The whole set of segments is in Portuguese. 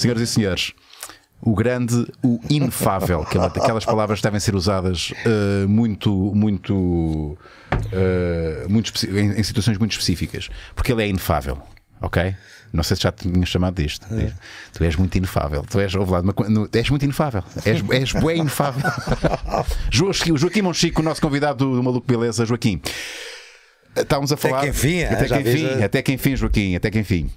Senhoras e senhores, o grande, o inefável, é aquelas palavras devem ser usadas uh, muito, muito, uh, muito em, em, situações muito específicas, porque ele é inefável, ok? Não sei se já te tinha chamado disto. É. Tu és muito inefável. Tu és, ouve lá, uma, no, és muito inefável. És, és bem inefável. Joaquim, Joaquim Monchico, o nosso convidado do, do Maluco Beleza, Joaquim. Estávamos a falar. Até que enfim, até que enfim, até que enfim, Joaquim, até que enfim.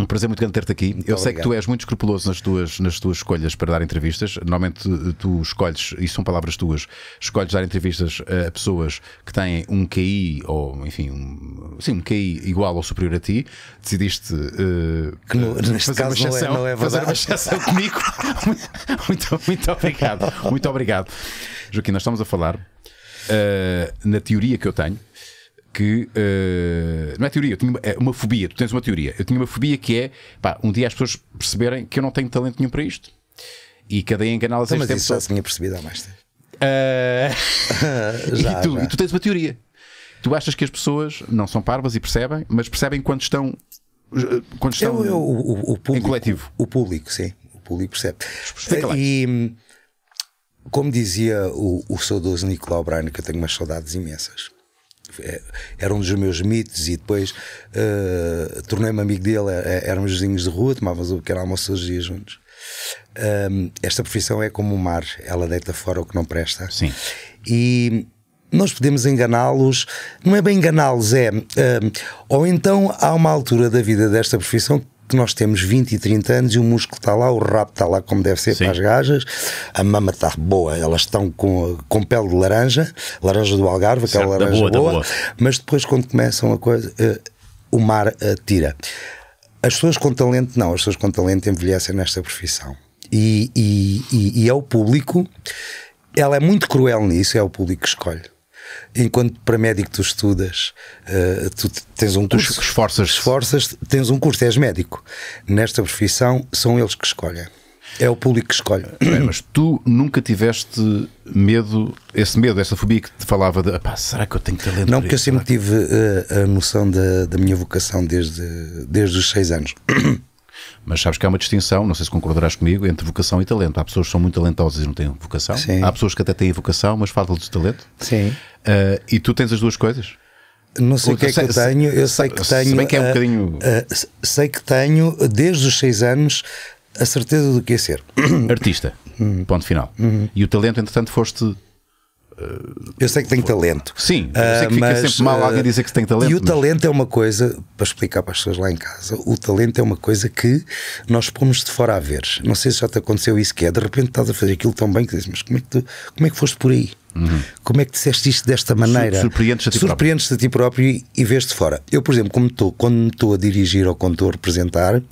Um prazer muito grande ter-te aqui. Muito eu obrigado. sei que tu és muito escrupuloso nas tuas, nas tuas escolhas para dar entrevistas. Normalmente eh, tu escolhes, e são palavras tuas, escolhes dar entrevistas a pessoas que têm um QI ou, enfim, um, sim, um QI igual ou superior a ti. Decidiste uh, que no, neste fazer caso uma exceção, não é, não é fazer uma exceção comigo. muito, muito obrigado. Muito obrigado. Joaquim, nós estamos a falar uh, na teoria que eu tenho que. Uh, não é teoria, eu tinha uma, é uma fobia. Tu tens uma teoria. Eu tinha uma fobia que é. Pá, um dia as pessoas perceberem que eu não tenho talento nenhum para isto. E cada enganá-las então, Mas isso já se tinha percebido há mais tempo. Uh... já, e, tu, já. e tu tens uma teoria. Tu achas que as pessoas não são parvas e percebem, mas percebem quando estão. Eh, quando estão eu, eu, o, o, público, em coletivo. O, público, sim. O público percebe. E. Como dizia o, o saudoso Nicolau Braino, que eu tenho umas saudades imensas, é, era um dos meus mitos e depois uh, tornei-me amigo dele, éramos é, vizinhos de rua, tomávamos o era almoço todos os dias juntos. Um, esta profissão é como o um mar, ela deita fora o que não presta. Sim. E nós podemos enganá-los, não é bem enganá-los, é. Um, ou então há uma altura da vida desta profissão que nós temos 20 e 30 anos e o músculo está lá, o rabo está lá como deve ser Sim. para as gajas, a mama está boa, elas estão com, com pele de laranja, laranja do Algarve, aquela certo, laranja boa, boa, boa, mas depois quando começam a coisa, uh, o mar uh, tira. As pessoas com talento, não, as pessoas com talento envelhecem nesta profissão. E, e, e, e é o público, ela é muito cruel nisso, é o público que escolhe enquanto para médico tu estudas, uh, tu tens um curso. Tu esforças. Esforças, tens um curso, és médico. Nesta profissão são eles que escolhem. É o público que escolhe. É, mas tu nunca tiveste medo, esse medo, essa fobia que te falava de será que eu tenho talento? Não, porque eu sempre tive uh, a noção da, da minha vocação desde, desde os seis anos. Mas sabes que há uma distinção, não sei se concordarás comigo, entre vocação e talento. Há pessoas que são muito talentosas e não têm vocação. Sim. Há pessoas que até têm vocação, mas falta-lhes talento. Sim. Uh, e tu tens as duas coisas? Não sei o que é que eu tenho. Eu sei que tenho. Se bem que é um ah, bocadinho. uh, sei que tenho, desde os seis anos, a certeza do que é ser. Artista. Ponto final. Uhum. E o talento, entretanto, foste eu sei que tem talento. Sim, eu sei que mas, ah, fica sempre mal alguém dizer que tem ah, talento. E o mas... talento é uma coisa, para explicar para as pessoas lá em casa, o talento é uma coisa que nós pomos de fora a ver. Não sei se já te aconteceu isso, que é de repente estás a fazer aquilo tão bem que dizes, mas como é que, tu, como é que foste por aí? Uhum. Como é que disseste isto desta maneira? Surpreendes-te a ti Surpreendes próprio. a ti próprio e, vês-te fora. Eu, por exemplo, como estou quando me estou a dirigir ou quando estou a representar, uh,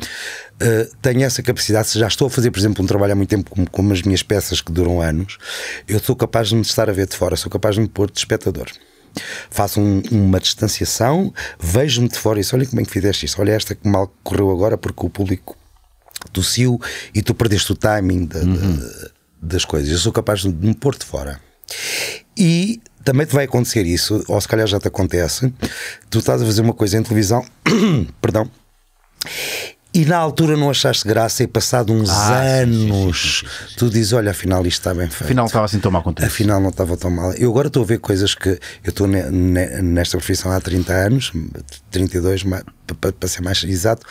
tenho essa capacidade. Se já estou a fazer, por exemplo, um trabalho há muito tempo como, como as minhas peças que duram anos, eu sou capaz de me estar a ver de fora, sou capaz de me pôr de espectador faço um, uma distanciação, vejo-me de fora e disse: Olha como é que fizeste isto. olha esta que mal correu agora porque o público tossiu e tu perdeste o timing uhum. das coisas. Eu sou capaz de me pôr de fora. E também te vai acontecer isso, ou se calhar já te acontece. Tu estás a fazer uma coisa em televisão, perdão, e na altura não achaste graça e passado uns ah, anos sim, sim, sim, tu dizes, olha, afinal isto está bem feito. Afinal estava assim tão mal contente. Afinal não estava tão mal. Eu agora estou a ver coisas que eu estou ne, ne, nesta profissão há 30 anos, 32 para ser mais exato,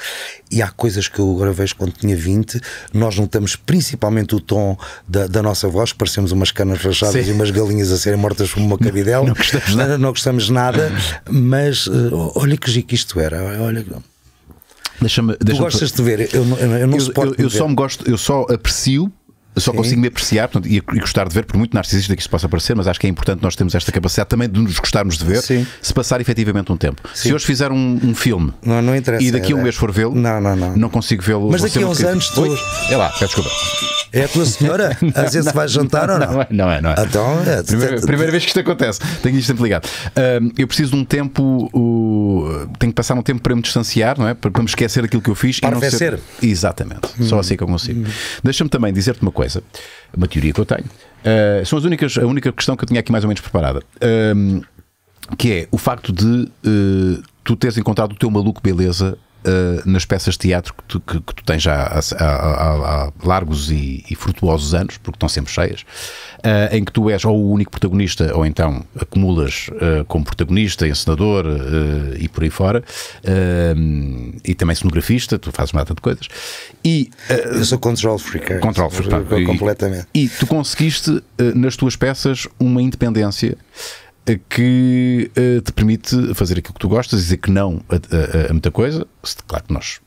e há coisas que eu agora vejo quando tinha 20, nós notamos principalmente o tom da, da nossa voz, parecemos umas canas rachadas e umas galinhas a serem mortas por uma cabidela. Não, não gostamos nada, não, não gostamos nada mas eh, olha que que isto era, olha Deixa-me. Deixa tu gostas de ver, eu, eu, não suporto. Eu, eu, eu só me gosto, eu só aprecio só Sim. consigo me apreciar portanto, e, gostar de ver, por muito narcisista que isto possa parecer, mas acho que é importante nós termos esta capacidade também de nos gostarmos de ver, Sim. se passar efetivamente um tempo. Sim. Se hoje fizer um, um filme não, não e daqui a um é. mês for vê-lo, não, não, não. não consigo vê-lo. Mas daqui a uns anos, tu... É lá, peço desculpa. É a tua senhora? Às vezes vai jantar ou não? Não é, não é. Não é. Então, é, primeira, primeira vez que isto acontece, tenho isto sempre ligado. eu preciso de um tempo, tenho que passar um tempo para me distanciar, não é? Para, me esquecer daquilo que eu fiz. Para e não ser... Exatamente, só assim que eu consigo. Deixa-me também dizer-te uma coisa, uma teoria que eu tenho. Ah, são as únicas, a única questão que eu tinha aqui mais ou menos preparada. que é o facto de eh, tu teres encontrado o teu maluco beleza eh, nas peças de teatro que tu, que, que tu tens já há, há, há largos e, e, frutuosos anos, porque estão sempre cheias, uh, em que tu és ou o único protagonista, ou então acumulas uh, como protagonista, encenador e por aí fora, e também cenografista, tu fazes uma data de coisas. E, Eu sou control freak. Control freak. Completamente. E, e tu conseguiste, nas tuas peças, uma independência que uh, te permite fazer aquilo que tu gostas, dizer que não a, a, a muita coisa. Se, claro que nós,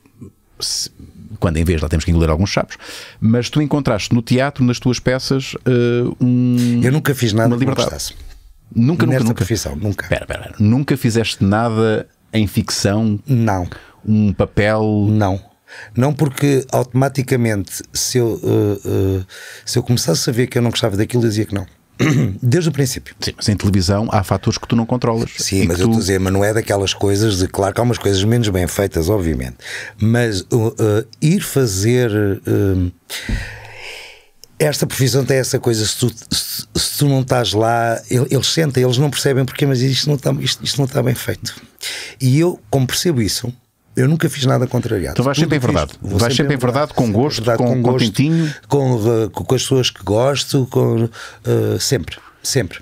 se, quando em vez lá temos que engolir alguns chapos, mas tu encontraste no teatro, nas tuas peças, uh, um, Eu nunca fiz nada uma liberdade. Que nunca, nunca, nunca. profissão, nunca. Pera, pera, nunca fizeste nada em ficção? Não. Um papel? Não. Não porque automaticamente, se eu, uh, se eu começasse a ver que eu não gostava daquilo, eu dizia que não. Desde o princípio. Sim, mas em televisão há fatores que tu não controlas. Sim, mas tu... eu estou a dizer, mas não é daquelas coisas de. Claro que há umas coisas menos bem feitas, obviamente. Mas uh, uh, ir fazer. Uh, esta profissão tem essa coisa, se tu, se, se tu não estás lá, eles sentem, eles não percebem porque, mas isto não está, isto, isto não está bem feito. E eu, como percebo isso, eu nunca fiz nada contrariado. Tu vais sempre em verdade. Fiz, vais sempre em verdade, com gosto, verdade, com, com, gosto, com, eh, com as pessoas que gosto, com, uh, sempre. Sempre.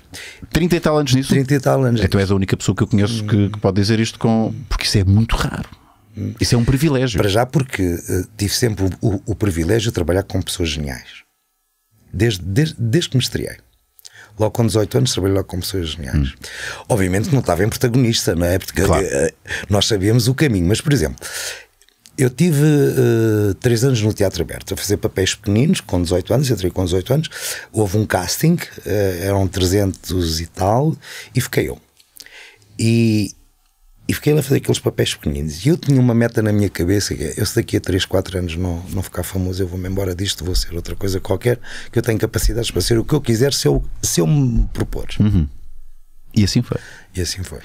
30 e tal anos nisso? 30 e tal anos. Então és a única pessoa que eu conheço hum. que, que, pode dizer isto com. Porque isso é muito raro. Hum. Isso é um privilégio. Para já, porque uh, tive sempre o, o, o, privilégio de trabalhar com pessoas geniais. Desde, desde, desde que me estreiei. Logo com 18 anos trabalhei logo com pessoas geniais. Hum. Obviamente não estava em protagonista, não é? Porque eh, claro. Eh, nós sabíamos o caminho, mas por exemplo. Eu tive uh, três anos no Teatro Aberto, a fazer papéis pequeninos, com 18 anos, entrei com 18 anos. Houve um casting, uh, eram 300 e tal, e fiquei eu. E, e fiquei lá a fazer aqueles papéis pequeninos. E eu tinha uma meta na minha cabeça: que é, eu se daqui a 3, 4 anos não, não ficar famoso, eu vou-me embora disto, vou ser outra coisa qualquer, que eu tenho capacidades para ser o que eu quiser se eu, se eu me propor. Uhum. E assim foi. E assim foi.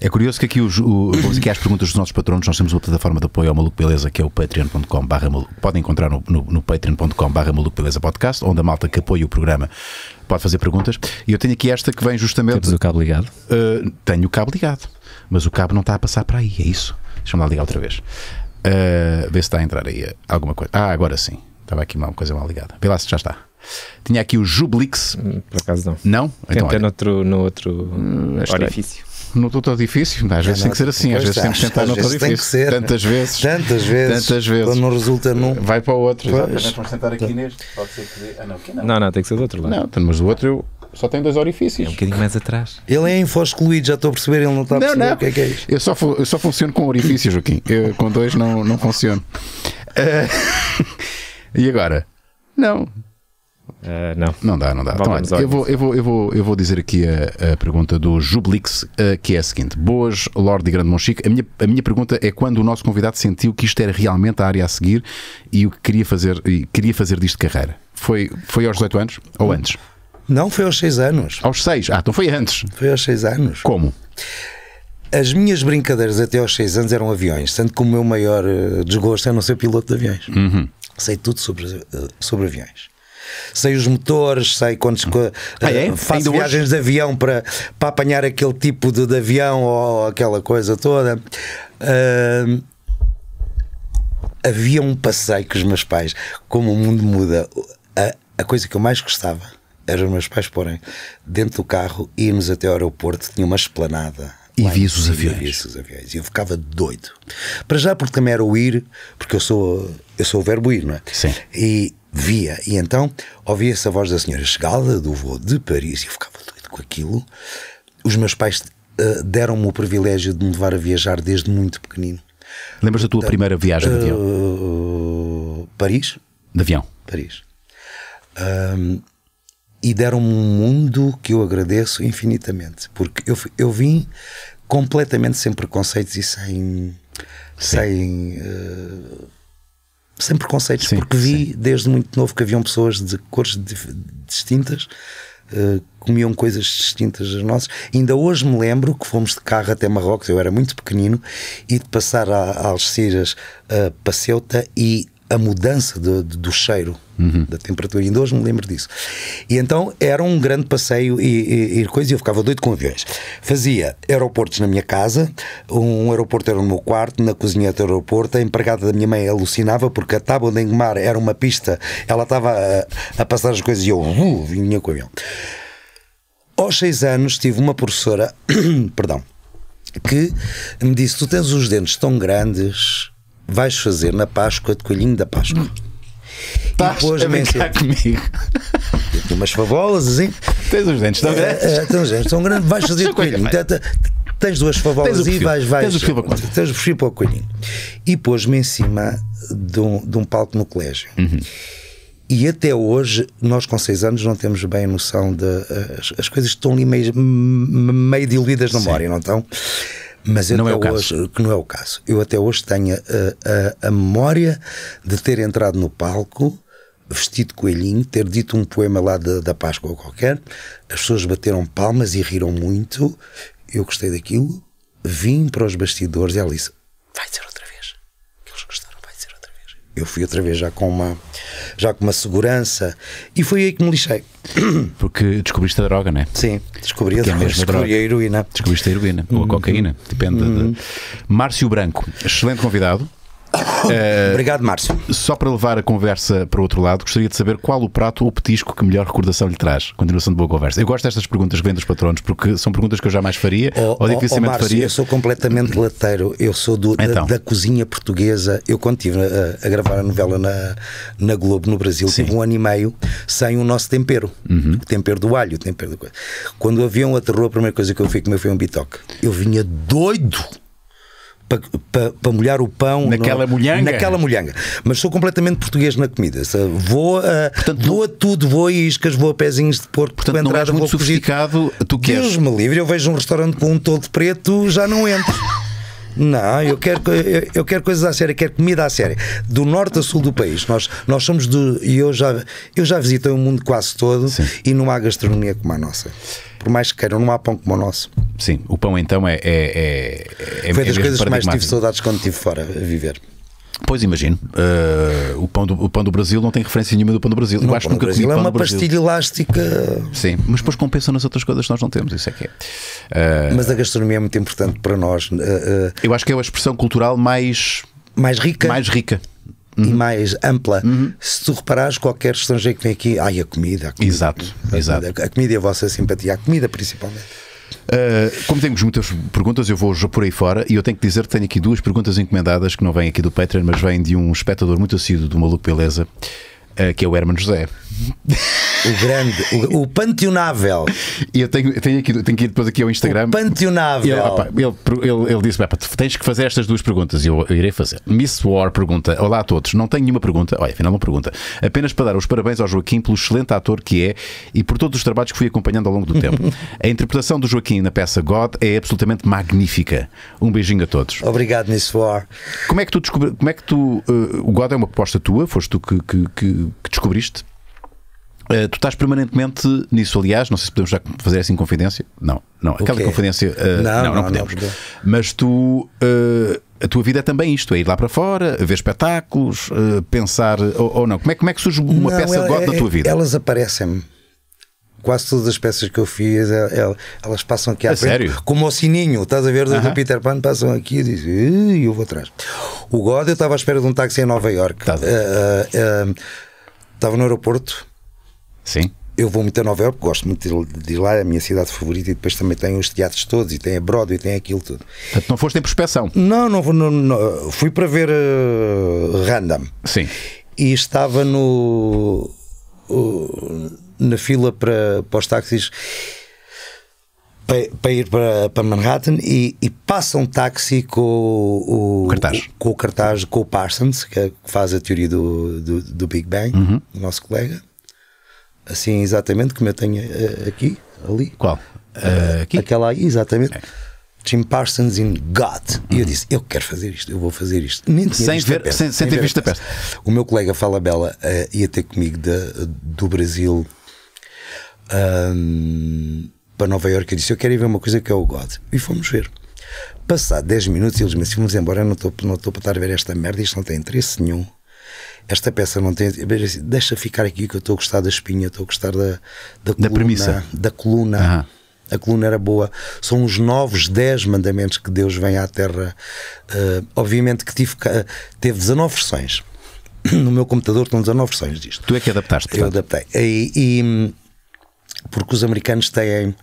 É curioso que aqui, os, o, aqui as perguntas dos nossos patronos, nós temos uma plataforma de apoio ao Maluco Beleza, que é o patreon.com barra Podem encontrar no, no, no patreon.com barra Maluco Beleza Podcast, onde a malta que apoia o programa pode fazer perguntas. E eu tenho aqui esta que vem justamente... Temos o cabo ligado. Uh, tenho o cabo ligado. Mas o cabo não está a passar para aí, é isso? Deixa-me lá ligar outra vez. Uh, vê se está a entrar aí alguma coisa. Ah, agora sim. Estava aqui uma coisa mal ligada. Vê lá se já está. Tinha aqui o Jublix. Hum, por acaso não. Não? Então, Tenta no outro, no outro é orifício. No outro orifício? Às vezes tem que ser assim. Às vezes temos é, que tentar no outro orifício. Tantas vezes. Tantas vezes. Tantas vezes. Quando não resulta num. Vai para o outro. Vamos tentar aqui neste. Pode ser que. Ah, não, não. Não, não, tem que ser do outro lado. Não, mas do outro eu. Só tem dois orifícios. É um bocadinho mais atrás. Ele é infoscluído, já estou a perceber, ele não está a perceber não, não. o que é que é isto. Eu só, eu só funciono com orifícios, Joaquim. Eu, com dois não, não funciono. Uh, e agora? Não. Uh, não. Não dá, não dá. Então, olha, eu, vou, eu, vou, eu, vou, eu vou dizer aqui a, a pergunta do Jublix, uh, que é a seguinte: Boas, Lorde e Grande Monchique. A minha, a minha pergunta é quando o nosso convidado sentiu que isto era realmente a área a seguir e o que queria fazer, e queria fazer disto carreira. Foi, foi aos 18 anos ou hum. antes? Não, foi aos seis anos. Aos seis? Ah, então foi antes. Foi aos seis anos. Como? As minhas brincadeiras até aos seis anos eram aviões, tanto que o meu maior eh, desgosto é não ser piloto de aviões. Uhum. Sei tudo sobre, eh, sobre aviões sei os motores, sei quantos. Ah, é? Eh, faço Ainda viagens hoje? de avião para, para apanhar aquele tipo de, de avião ou aquela coisa toda. Uh, havia um passeio com os meus pais, como o mundo muda. A, a coisa que eu mais gostava eram os meus pais porem dentro do carro, íamos até ao aeroporto, tinha uma esplanada. E vias os aviões. E os aviões. E eu ficava doido. Para já, porque também era o ir, porque eu sou, eu sou o verbo ir, não é? Sim. E via. E então ouvia-se a voz da senhora chegada do voo de Paris e eu ficava doido com aquilo. Os meus pais uh, deram-me o privilégio de me levar a viajar desde muito pequenino. Lembras da tua da, primeira viagem de avião? Uh, Paris. De avião? Paris. Um, e deram-me um mundo que eu agradeço infinitamente, porque eu, eu vim completamente sem preconceitos e sem. Sim. sem uh, sem preconceitos, sim, porque vi sim. desde muito novo que haviam pessoas de cores distintas, uh, comiam coisas distintas das nossas. Ainda hoje me lembro que fomos de carro até Marrocos, eu era muito pequenino, e de passar a, a Algeciras uh, e a mudança de, de, do cheiro uhum. da temperatura. Ainda hoje me lembro disso. E então era um grande passeio e, e, e coisa, e eu ficava doido com aviões. Fazia aeroportos na minha casa, um aeroporto era no meu quarto, na cozinha do aeroporto. A empregada da minha mãe alucinava porque a tábua de engomar era uma pista, ela estava a, a passar as coisas e eu uh, vinha com o avião. Aos seis anos tive uma professora, perdão, que me disse: Tu tens os dentes tão grandes vais fazer na Páscoa de coelhinho da Páscoa. Estás a brincar comigo. Eu umas favolas assim. Tens os dentes é, é, estão grandes. os dentes tão grandes. Vais fazer de coelhinho. Tens duas favolas e vais, Tens o perfil para Tens o perfil para o coelhinho. E pôs-me em cima de um, palco no colégio. Uhum. E até hoje, nós com seis anos não temos bem a noção de. Eh, as, coisas estão ali meio, meio diluídas na memória, não estão? Mas não é o caso. que não é o caso. Eu até hoje tenho a, a, a memória de ter entrado no palco vestido de coelhinho, ter dito um poema lá de, da Páscoa qualquer, as pessoas bateram palmas e riram muito, eu gostei daquilo, vim para os bastidores e ela disse, vai ser outra eu fui outra vez já com uma já com uma segurança e foi aí que me lixei. Porque descobriste a droga, né? Sim, descobri Porque a, droga, é a descobri droga. a heroína. Descobriste a heroína, ou a uhum. cocaína, depende. Uhum. De... Márcio Branco, excelente convidado. Eh, Obrigado, Márcio. Só para levar a conversa para o outro lado, gostaria de saber qual o prato ou petisco que melhor recordação lhe traz. Continuação de boa conversa. Eu gosto destas perguntas que vêm dos patronos, porque são perguntas que eu jamais faria oh, ou oh, dificilmente oh, Márcio, faria. Eu sou completamente lateiro, eu sou do, então. da, da, cozinha portuguesa. Eu, quando estive a, eh, a, gravar a novela na, na Globo no Brasil, Sim. tive um ano e meio sem o nosso tempero. Uhum. O tempero do alho, o tempero do... Quando o avião aterrou, a primeira coisa que eu fui comer foi um bitoque. Eu vinha doido para, molhar o pão naquela, no, molhanga. naquela molhanga. Mas sou completamente português na comida. Vou a, eh, portanto, vou a tudo, vou a iscas, vou a pezinhos de porco, portanto, entrada, não és muito sofisticado. Tu queres? me livre, eu vejo um restaurante com um todo preto, já não entro. Não, eu quero, eu, eu quero coisas à séria, quero comida à séria. Do norte a sul do país. Nós, nós somos do. E eu já, eu já visitei o mundo quase todo Sim. e não há gastronomia como a nossa. Por mais que queiram, não há pão como o nosso. Sim, o pão então é. é, é, é Foi é das coisas que mais tive saudades quando estive fora a viver. Pois imagino. Uh, o, pão do, o pão do Brasil não tem referência nenhuma do pão do Brasil. Eu acho nunca Brasil é uma pastilha elástica. Sim, mas depois compensa nas outras coisas que nós não temos, isso é que é. Uh, mas a gastronomia é muito importante para nós. Uh, Eu acho que é a expressão cultural mais. Mais rica. Mais rica. Uhum. e mais ampla. Uhum. Se tu reparares, qualquer estrangeiro que vem aqui, ai, a comida, a comida. Exato, a, exato. A, comida e é a vossa simpatia, a comida principalmente. Eh, como temos muitas perguntas, eu vou por aí fora e eu tenho que dizer que tenho aqui duas perguntas encomendadas que não vêm aqui do Patreon, mas vêm de um espectador muito assíduo do Maluco Beleza, uh, que é o Herman José. O grande, o, o panteonável. E eu tenho, tenho, aqui, tenho que ir depois aqui ao Instagram. O panteonável. Ele, opa, ele, ele, ele disse: tens que fazer estas duas perguntas e eu, eu, irei fazer. Miss War pergunta: Olá a todos, não tenho nenhuma pergunta. Olha, afinal, uma pergunta. Apenas para dar os parabéns ao Joaquim pelo excelente ator que é e por todos os trabalhos que fui acompanhando ao longo do tempo. a interpretação do Joaquim na peça God é absolutamente magnífica. Um beijinho a todos. Obrigado, Miss War. Como é que tu descobriste? Como é que tu. Uh, o God é uma proposta tua? Foste tu que, que, que, que descobriste? Uh, tu estás permanentemente nisso, aliás, não sei se podemos já fazer assim confidência. Não, não, aquela confidência uh, eh, não, não, não, não, podemos. Não. Mas tu, uh, a tua vida é também isto: é ir lá para fora, ver espetáculos, pensar ou, ou, não. Como é, como é que surge uma não, peça ela, God é, da tua é, vida? Elas aparecem-me. Quase todas as peças que eu fiz, é, é, elas passam aqui à a frente. Sério? Como o sininho, estás a ver, -huh. do Peter Pan, passam aqui e dizem, eu vou atrás. O God, eu estava à espera de um táxi em Nova York. Tá estava no aeroporto, Sim. Eu vou muito a Nova Iorque, gosto muito de, ir lá, é a minha cidade favorita, e depois também tem os teatros todos, e tem a Broadway, e tem aquilo tudo. Portanto, não foste em prospeção? Não, não, não, não fui para ver uh, Random. Sim. E estava no. Uh, na fila para, para os táxis para, para ir para, para Manhattan e, e passa um táxi com o, o cartaz. com o cartaz, com o Parsons, que, é, que faz a teoria do, do, do Big Bang, uhum. nosso colega assim exatamente como eu tenho eh, aqui, ali. Qual? Uh, aqui? Aquela aí, exatamente. É. Tim Parsons in God. E eu uhum. disse: Eu quero fazer isto, eu vou fazer isto. Nem tinha sem, ver, peça, sem, sem, ter visto a peça. O meu colega Fala Bela uh, ia ter comigo de, do Brasil um, para Nova Iorque. Eu disse: Eu quero ir ver uma coisa que é o God. E fomos ver. Passado 10 minutos, eles me disseram: Vamos embora, eu não estou não para estar a ver esta merda, isto não tem interesse nenhum esta peça não tem. Deixa ficar aqui que eu estou a gostar da espinha, estou a gostar da, da, coluna, da premissa. Da coluna. Uhum. A coluna era boa. São os novos 10 mandamentos que Deus vem à Terra. Uh, obviamente que tive, uh, teve 19 versões. No meu computador estão 19 versões disto. Tu é que adaptaste? Portanto. Eu adaptei. E, e, porque os americanos têm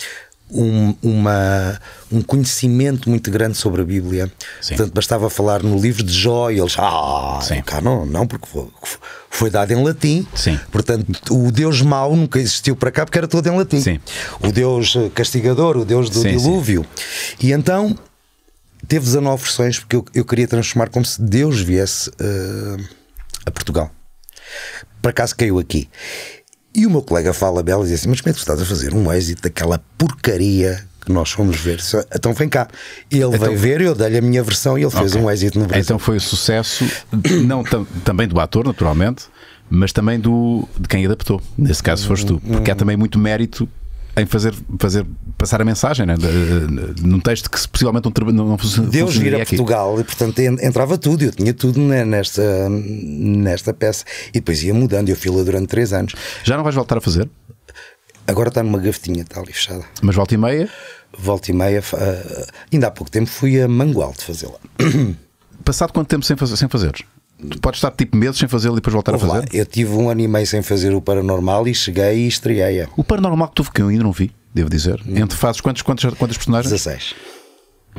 um, uma, um conhecimento muito grande sobre a Bíblia. Sim. Portanto, bastava falar no livro de Jó e eles, ah, cá não, não, porque foi, foi dado em latim. Sim. Portanto, o Deus mau nunca existiu para cá porque era todo em latim. Sim. O Deus eh, castigador, o Deus do dilúvio. E então teve 19 versões porque eu, eu queria transformar como se Deus viesse uh, a Portugal. cá acaso caiu aqui. E o meu colega fala Bela e diz assim: Mas como é que estás a fazer um êxito daquela porcaria que nós fomos ver? Então vem cá. Ele então, veio ver, eu dei-lhe a minha versão e ele fez okay. um êxito no Brasil. Então foi o sucesso, não também do ator, naturalmente, mas também do, de quem adaptou. Nesse caso foste tu, porque há hum. também muito mérito em fazer, fazer passar a mensagem né? De, num texto que possivelmente não, não, não funcionaria Deus vira a Portugal e portanto entrava tudo, eu tinha tudo nesta, nesta peça e depois ia mudando, eu fila durante três anos. Já não vais voltar a fazer? Agora está numa gavetinha, está ali fechada. Mas volta e meia? Volta e meia, uh, ainda há pouco tempo fui a Mangualde fazê-la. Passado quanto tempo sem fazer? Sem fazer? Tu podes estar tipo meses sem fazê-lo e depois voltar a fazer? Lá, eu tive um ano e meio sem fazer o Paranormal e cheguei e estreiei-a. O Paranormal que tu que eu ainda não vi? devo dizer. Hum. Entre fazes quantos, quantos, personagens? 16.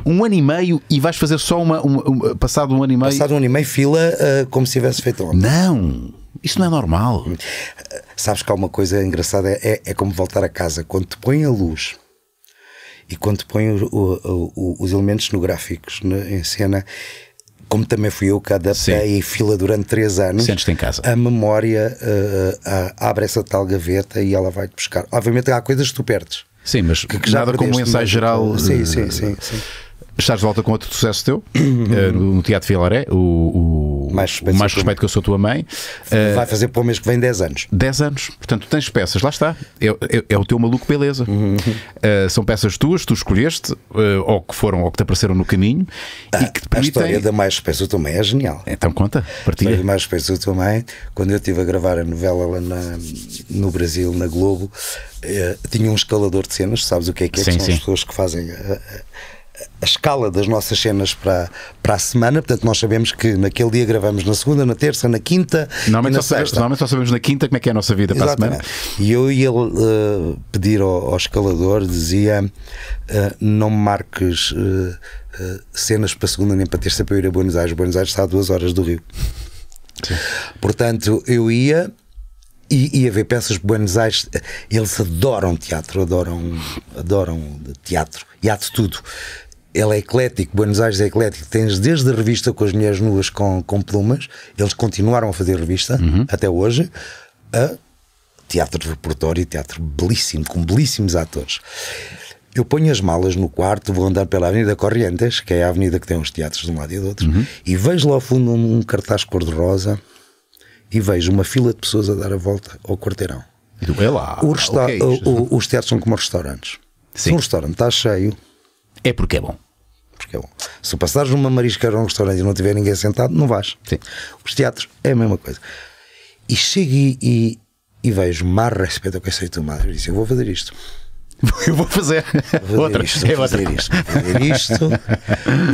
Um ano e meio e vais fazer só uma. uma, uma passado um ano e meio. Passado um ano e meio, fila uh, como se tivesse feito ontem. Não! Isso não é normal. Hum. sabes que há uma coisa engraçada: é, é, é como voltar a casa. Quando te põem a luz e quando te põem o, o, o, os elementos cenográficos né, em cena, como também fui eu que adaptei Sim. fila durante três anos, Sentes-te em casa. a memória uh, abre essa tal gaveta e ela vai-te buscar. Obviamente há coisas que tu perdes. Sim, mas que, que nada como um ensaio geral. Sim, eh, sim, sim, sim, Estás de volta com outro sucesso teu, uhum. no Teatro Filaré, o, o mais respeito, mais respeito que eu sou tua mãe. Vai eh, fazer para o mês que vem 10 anos. 10 anos. Portanto, tens peças, lá está. É, é, é o teu maluco beleza. Uhum. Uh, são peças tuas, tu escolheste, uh, ou que foram, ou que te apareceram no caminho. Ah, e que te permitem... A história da Mais Respeito Tua Mãe é genial. Então conta, partilha. A história da Mais Respeito Tua Mãe, quando eu estive a gravar a novela lá na, no Brasil, na Globo, uh, tinha um escalador de cenas, sabes o que é que é? Sim, que são sim. as pessoas que fazem... Uh, a escala das nossas cenas para, para a semana, portanto nós sabemos que naquele dia gravamos na segunda, na terça, na quinta normalmente, na só, sabemos, normalmente só sabemos na quinta como é que é a nossa vida Exatamente. para a semana. E eu ia uh, pedir ao, ao, escalador, dizia uh, não marques uh, cenas para segunda nem para terça para eu ir a Buenos Aires, Buenos Aires está a duas horas do Rio. Sim. Portanto, eu ia e, e a ver peças de Buenos Aires, eh, eles adoram teatro, adoram, adoram teatro, e há de tudo. Ele é eclético, Buenos Aires é eclético. Tens desde a revista com as mulheres nuas com, com plumas, eles continuaram a fazer revista uhum. até hoje, a teatro de repertório, teatro belíssimo, com belíssimos atores. Eu ponho as malas no quarto, vou andar pela Avenida Corrientes, que é a avenida que tem os teatros de um lado e do outro, uhum. e vejo lá ao fundo um, um cartaz cor-de-rosa e vejo uma fila de pessoas a dar a volta ao quarteirão. E é lá, o resta- ah, o, é o, os teatros são como restaurantes. Sim. Se um restaurante está cheio. É porque é bom. Porque é bom. Se passares numa marisqueira ou um restaurante e não tiver ninguém sentado, não vais. Sim. Os teatros é a mesma coisa. E chego e, e vejo mais respeito ao que aceito mais. Eu disse: Eu vou fazer isto. Eu vou fazer, é fazer Isto, fazer Isto, fazer isto.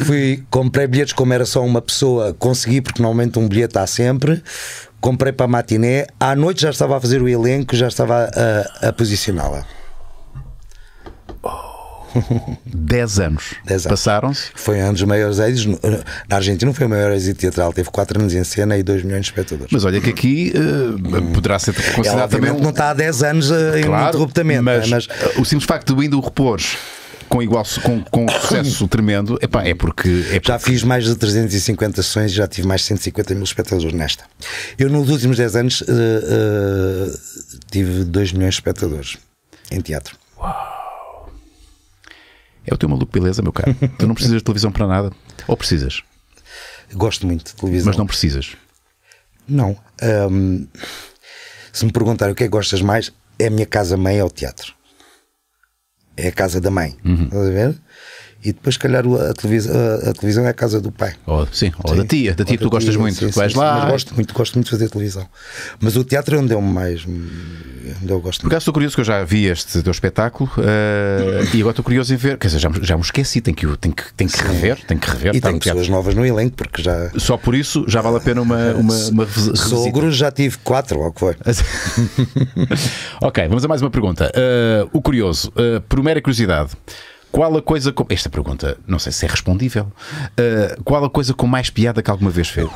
Fui, comprei bilhetes como era só uma pessoa, consegui, porque normalmente um bilhete há sempre comprei para a matiné, à noite já estava a fazer o elenco, já estava a, a posicioná-la. 10 anos. anos. Passaram-se? Foi um dos maiores êxitos. Na Argentina não foi o maior êxito teatral, teve 4 anos em cena e 2 milhões de espectadores. Mas olha que aqui uh, poderá ser considerado Ela, também. Um... Não está há 10 anos uh, claro, ininterruptamente. É? Mas, mas, eh, o simples facto de o repor com igual com, com sucesso tremendo, epá, é porque, é porque. Já fiz mais de 350 sessões e já tive mais de 150 mil espectadores nesta. Eu, nos últimos 10 anos, uh, uh, tive 2 milhões de espectadores em teatro. Uau! É o teu maluco, beleza, meu caro. tu não precisas de televisão para nada. Ou precisas? Gosto muito de televisão. Mas não precisas? Não. Um, ehm, se me perguntarem o que é que gostas mais, é a minha casa-mãe, é o teatro é a casa da mãe. Uhum. Estás a ver? E depois, se calhar, a televisão, a, a televisão é a casa do pai. Ou, oh, sim, ou oh, sim. da tia, da tia que tu gostas tia, muito. Sim, tu vais sim, lá. Mas gosto muito, gosto muito de fazer televisão. Mas o teatro é onde eu mais. onde eu gosto Por acaso estou curioso que eu já vi este teu espetáculo uh, e agora estou curioso em ver. Quer dizer, já, já me esqueci, tenho que, tenho que, tenho que rever. Tenho que rever e tá tem pessoas teatro. novas no elenco, porque já. Só por isso já vale a pena uma. uma, uma Sogro, já tive quatro, ou que foi. ok, vamos a mais uma pergunta. Uh, o curioso, uh, por mera curiosidade. Qual a coisa com. Esta pergunta, não sei se é respondível. Uh, qual a coisa com mais piada que alguma vez fez?